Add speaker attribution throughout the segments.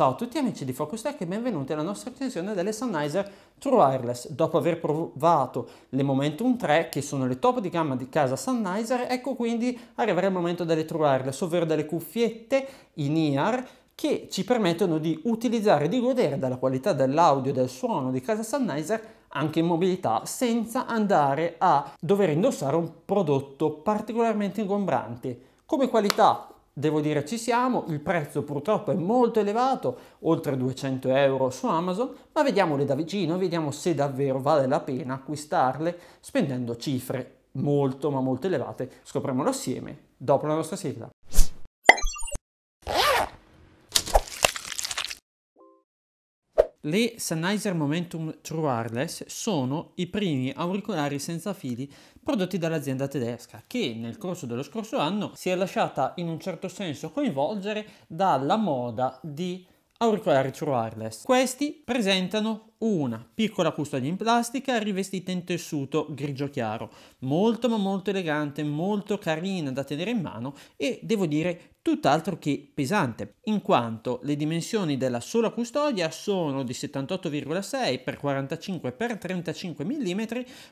Speaker 1: Ciao a tutti amici di Focus Tech e benvenuti alla nostra recensione delle Sennheiser True Wireless. Dopo aver provato le Momentum 3, che sono le top di gamma di casa Sennheiser, ecco quindi arriverà il momento delle True Wireless, ovvero delle cuffiette in ear che ci permettono di utilizzare e di godere della qualità dell'audio e del suono di casa Sennheiser anche in mobilità senza andare a dover indossare un prodotto particolarmente ingombrante. Come qualità devo dire ci siamo, il prezzo purtroppo è molto elevato, oltre 200 euro su Amazon, ma vediamole da vicino, vediamo se davvero vale la pena acquistarle spendendo cifre molto ma molto elevate. Scopriamolo assieme dopo la nostra sigla. Le Sennheiser Momentum True Wireless sono i primi auricolari senza fili prodotti dall'azienda tedesca che nel corso dello scorso anno si è lasciata in un certo senso coinvolgere dalla moda di auricolari True Wireless. Questi presentano una piccola custodia in plastica rivestita in tessuto grigio chiaro, molto ma molto elegante, molto carina da tenere in mano e devo dire tutt'altro che pesante, in quanto le dimensioni della sola custodia sono di 78,6 x 45 x 35 mm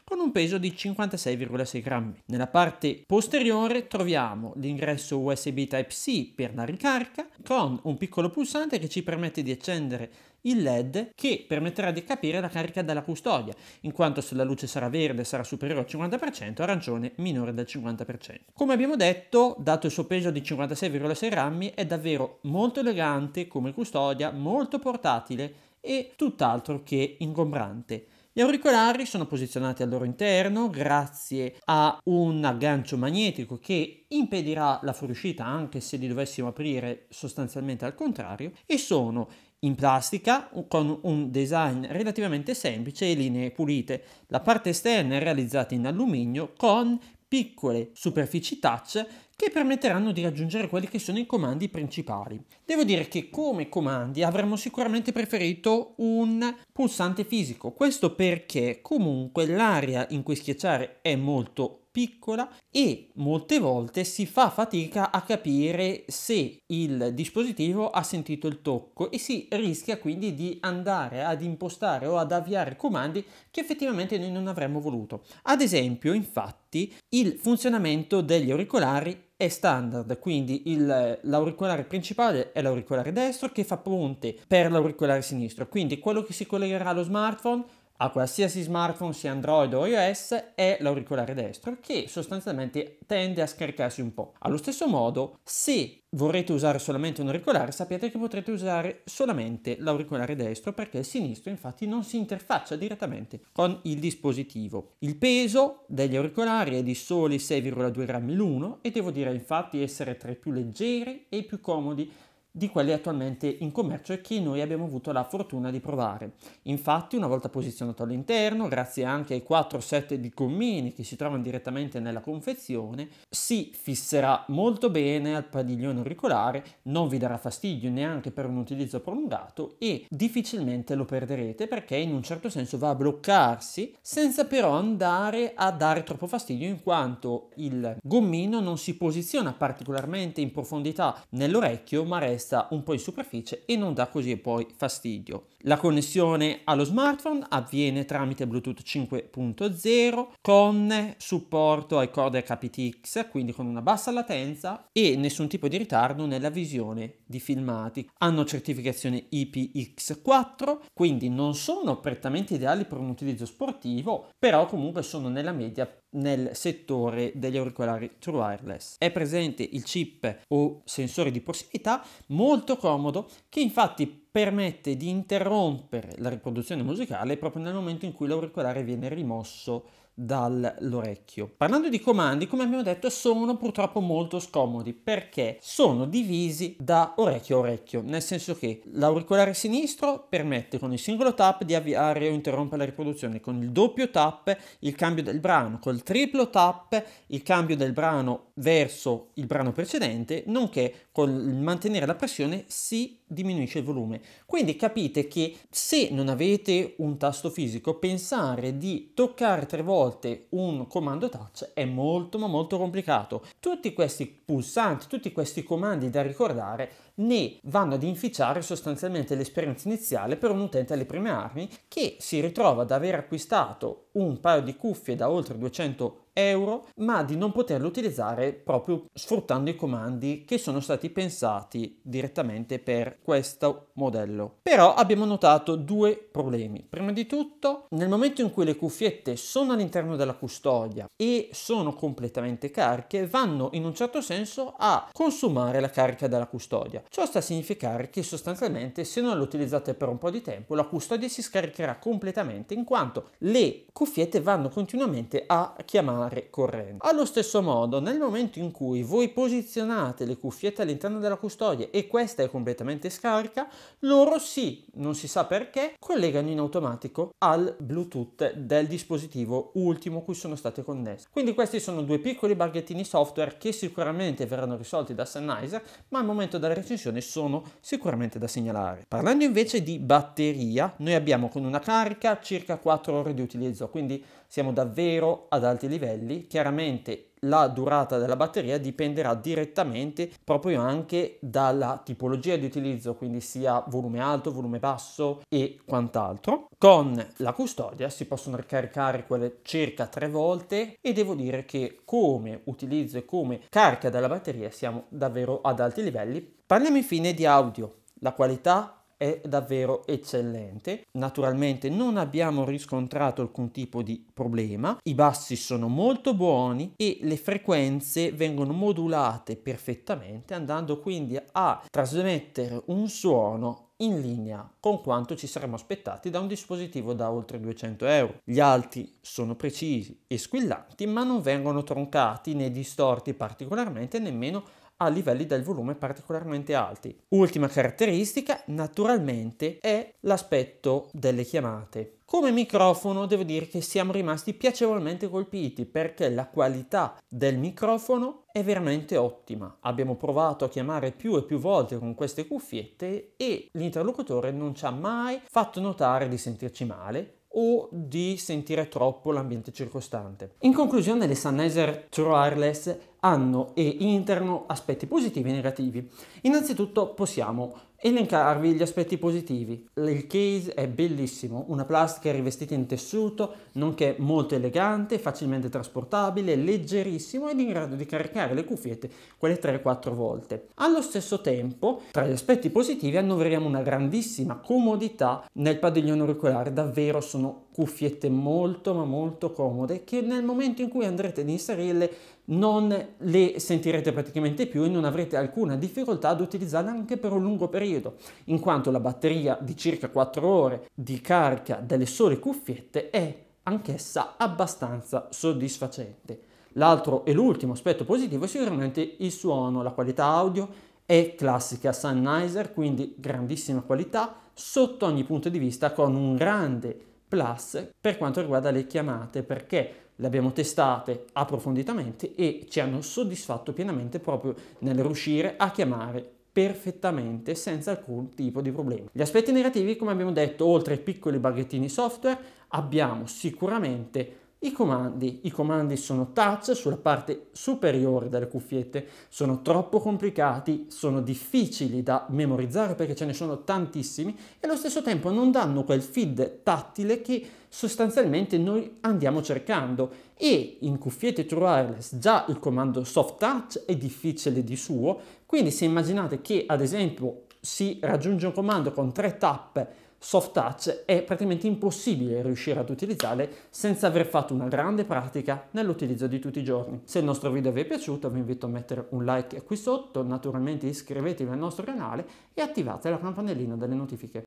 Speaker 1: con un peso di 56,6 grammi. Nella parte posteriore troviamo l'ingresso USB Type-C per la ricarica con un piccolo pulsante che ci permette di accendere il LED che permetterà di capire la carica della custodia, in quanto se la luce sarà verde sarà superiore al 50%, arancione minore del 50%. Come abbiamo detto, dato il suo peso di 56,6 grammi, è davvero molto elegante come custodia, molto portatile e tutt'altro che ingombrante. Gli auricolari sono posizionati al loro interno grazie a un aggancio magnetico che impedirà la fuoriuscita anche se li dovessimo aprire sostanzialmente al contrario e sono in plastica con un design relativamente semplice e linee pulite. La parte esterna è realizzata in alluminio con piccole superfici touch che permetteranno di raggiungere quelli che sono i comandi principali. Devo dire che come comandi avremmo sicuramente preferito un pulsante fisico, questo perché comunque l'area in cui schiacciare è molto piccola e molte volte si fa fatica a capire se il dispositivo ha sentito il tocco e si rischia quindi di andare ad impostare o ad avviare comandi che effettivamente noi non avremmo voluto. Ad esempio, infatti, il funzionamento degli auricolari è standard, quindi il, l'auricolare principale è l'auricolare destro che fa ponte per l'auricolare sinistro, quindi quello che si collegherà allo smartphone a qualsiasi smartphone sia Android o iOS è l'auricolare destro che sostanzialmente tende a scaricarsi un po'. Allo stesso modo, se vorrete usare solamente un auricolare, sappiate che potrete usare solamente l'auricolare destro perché il sinistro infatti non si interfaccia direttamente con il dispositivo. Il peso degli auricolari è di soli 6,2 grammi l'uno e devo dire infatti essere tra i più leggeri e i più comodi di quelli attualmente in commercio e che noi abbiamo avuto la fortuna di provare. Infatti, una volta posizionato all'interno, grazie anche ai 4 set di gommini che si trovano direttamente nella confezione, si fisserà molto bene al padiglione auricolare, non vi darà fastidio neanche per un utilizzo prolungato e difficilmente lo perderete perché in un certo senso va a bloccarsi senza però andare a dare troppo fastidio in quanto il gommino non si posiziona particolarmente in profondità nell'orecchio ma resta testa un po' in superficie e non dà così poi fastidio. La connessione allo smartphone avviene tramite Bluetooth 5.0 con supporto ai corde HPTX, quindi con una bassa latenza e nessun tipo di ritardo nella visione di filmati. Hanno certificazione IPX4, quindi non sono prettamente ideali per un utilizzo sportivo, però comunque sono nella media nel settore degli auricolari true wireless. È presente il chip o sensore di prossimità, molto comodo che infatti permette di interrompere la riproduzione musicale proprio nel momento in cui l'auricolare viene rimosso dall'orecchio. Parlando di comandi, come abbiamo detto, sono purtroppo molto scomodi perché sono divisi da orecchio a orecchio, nel senso che l'auricolare sinistro permette con il singolo tap di avviare o interrompere la riproduzione, con il doppio tap il cambio del brano, col triplo tap il cambio del brano verso il brano precedente, nonché col mantenere la pressione si diminuisce il volume. Quindi capite che se non avete un tasto fisico, pensare di toccare tre volte un comando touch è molto ma molto complicato. Tutti questi pulsanti, tutti questi comandi da ricordare ne vanno ad inficiare sostanzialmente l'esperienza iniziale per un utente alle prime armi che si ritrova ad aver acquistato un paio di cuffie da oltre 200 euro, ma di non poterlo utilizzare proprio sfruttando i comandi che sono stati pensati direttamente per questo modello. Però abbiamo notato due problemi. Prima di tutto, nel momento in cui le cuffiette sono all'interno della custodia e sono completamente cariche, vanno in un certo senso a consumare la carica della custodia. Ciò sta a significare che sostanzialmente se non le utilizzate per un po' di tempo, la custodia si scaricherà completamente in quanto le cuffiette vanno continuamente a chiamare mare corrente. Allo stesso modo, nel momento in cui voi posizionate le cuffiette all'interno della custodia e questa è completamente scarica, loro sì, non si sa perché, collegano in automatico al Bluetooth del dispositivo ultimo cui sono state connesse. Quindi questi sono due piccoli baghettini software che sicuramente verranno risolti da Sennheiser, ma al momento della recensione sono sicuramente da segnalare. Parlando invece di batteria, noi abbiamo con una carica circa 4 ore di utilizzo, quindi siamo davvero ad alti livelli livelli, chiaramente la durata della batteria dipenderà direttamente proprio anche dalla tipologia di utilizzo, quindi sia volume alto, volume basso e quant'altro. Con la custodia si possono ricaricare quelle circa tre volte e devo dire che come utilizzo e come carica della batteria siamo davvero ad alti livelli. Parliamo infine di audio. La qualità è davvero eccellente. Naturalmente non abbiamo riscontrato alcun tipo di problema, i bassi sono molto buoni e le frequenze vengono modulate perfettamente andando quindi a trasmettere un suono in linea con quanto ci saremmo aspettati da un dispositivo da oltre 200 euro. Gli altri sono precisi e squillanti ma non vengono troncati né distorti particolarmente nemmeno a livelli del volume particolarmente alti. Ultima caratteristica, naturalmente, è l'aspetto delle chiamate. Come microfono devo dire che siamo rimasti piacevolmente colpiti perché la qualità del microfono è veramente ottima. Abbiamo provato a chiamare più e più volte con queste cuffiette e l'interlocutore non ci ha mai fatto notare di sentirci male o di sentire troppo l'ambiente circostante. In conclusione, le Sennheiser Wireless hanno e interno aspetti positivi e negativi. Innanzitutto possiamo elencarvi gli aspetti positivi. Il case è bellissimo, una plastica rivestita in tessuto, nonché molto elegante, facilmente trasportabile, leggerissimo ed in grado di caricare le cuffiette quelle 3-4 volte. Allo stesso tempo, tra gli aspetti positivi annoveriamo una grandissima comodità nel padiglione auricolare, davvero sono cuffiette molto ma molto comode che nel momento in cui andrete ad inserirle non le sentirete praticamente più e non avrete alcuna difficoltà ad utilizzarle anche per un lungo periodo, in quanto la batteria di circa 4 ore di carica delle sole cuffiette è anch'essa abbastanza soddisfacente. L'altro e l'ultimo aspetto positivo è sicuramente il suono, la qualità audio è classica Sennheiser, quindi grandissima qualità sotto ogni punto di vista con un grande Plus per quanto riguarda le chiamate perché le abbiamo testate approfonditamente e ci hanno soddisfatto pienamente proprio nel riuscire a chiamare perfettamente senza alcun tipo di problema. Gli aspetti negativi, come abbiamo detto, oltre ai piccoli baghettini software, abbiamo sicuramente i comandi. I comandi sono touch sulla parte superiore delle cuffiette, sono troppo complicati, sono difficili da memorizzare perché ce ne sono tantissimi e allo stesso tempo non danno quel feed tattile che sostanzialmente noi andiamo cercando e in cuffiette true wireless già il comando soft touch è difficile di suo, quindi se immaginate che ad esempio si raggiunge un comando con tre tappe soft touch è praticamente impossibile riuscire ad utilizzarle senza aver fatto una grande pratica nell'utilizzo di tutti i giorni. Se il nostro video vi è piaciuto vi invito a mettere un like qui sotto, naturalmente iscrivetevi al nostro canale e attivate la campanellina delle notifiche.